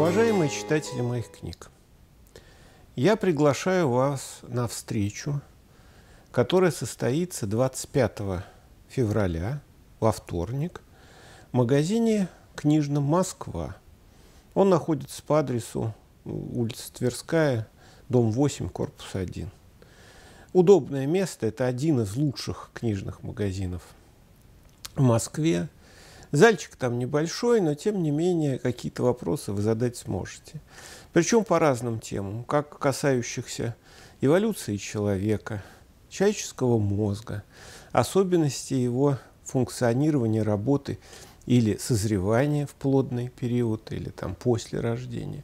Уважаемые читатели моих книг, я приглашаю вас на встречу, которая состоится 25 февраля во вторник в магазине книжном «Москва». Он находится по адресу ну, улица Тверская, дом 8, корпус 1. Удобное место – это один из лучших книжных магазинов в Москве – Зальчик там небольшой, но тем не менее какие-то вопросы вы задать сможете. Причем по разным темам, как касающихся эволюции человека, человеческого мозга, особенностей его функционирования, работы или созревания в плодный период, или там после рождения,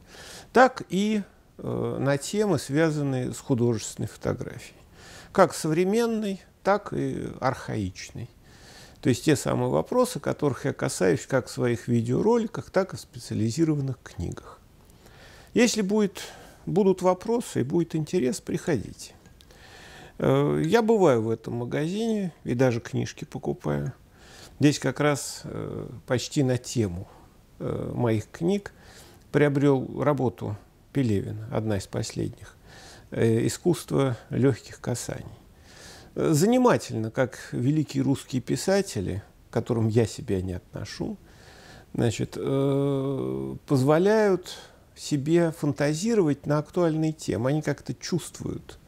так и э, на темы, связанные с художественной фотографией, как современной, так и архаичной. То есть те самые вопросы, которых я касаюсь как в своих видеороликах, так и в специализированных книгах. Если будет, будут вопросы и будет интерес, приходите. Э, я бываю в этом магазине и даже книжки покупаю. Здесь как раз э, почти на тему э, моих книг приобрел работу Пелевина, одна из последних, «Искусство легких касаний». Занимательно, как великие русские писатели, к которым я себя не отношу, значит, э, позволяют себе фантазировать на актуальные темы. Они как-то чувствуют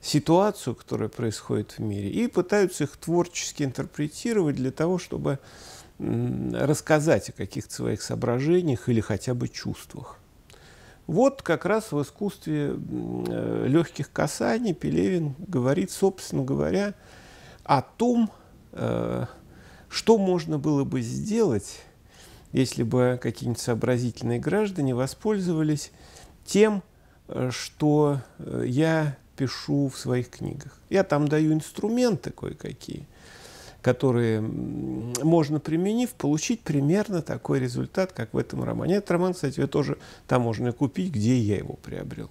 ситуацию, которая происходит в мире, и пытаются их творчески интерпретировать для того, чтобы рассказать о каких-то своих соображениях или хотя бы чувствах. Вот как раз в искусстве э, легких касаний Пелевин говорит, собственно говоря, о том, э, что можно было бы сделать, если бы какие-нибудь сообразительные граждане воспользовались тем, э, что я пишу в своих книгах. Я там даю инструменты кое-какие – которые можно применив, получить примерно такой результат, как в этом романе. Этот роман, кстати, я тоже там можно купить, где я его приобрел.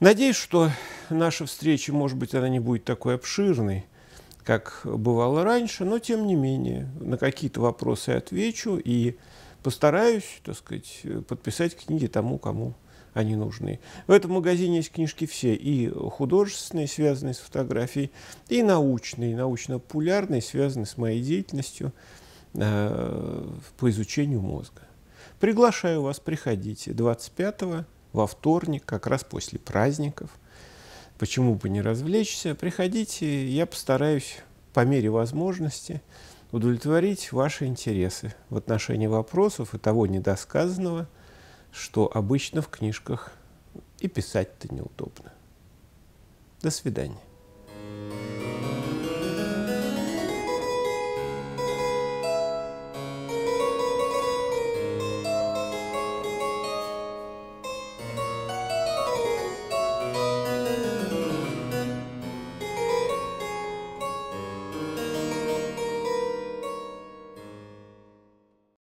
Надеюсь, что наша встреча, может быть, она не будет такой обширной, как бывало раньше, но тем не менее на какие-то вопросы отвечу и постараюсь, так сказать, э, подписать книги тому, кому они нужны. В этом магазине есть книжки все, и художественные, связанные с фотографией, и научные, научно-популярные, связанные с моей деятельностью э, по изучению мозга. Приглашаю вас, приходите 25 во вторник, как раз после праздников. Почему бы не развлечься? Приходите, я постараюсь по мере возможности удовлетворить ваши интересы в отношении вопросов и того недосказанного – что обычно в книжках и писать-то неудобно. До свидания.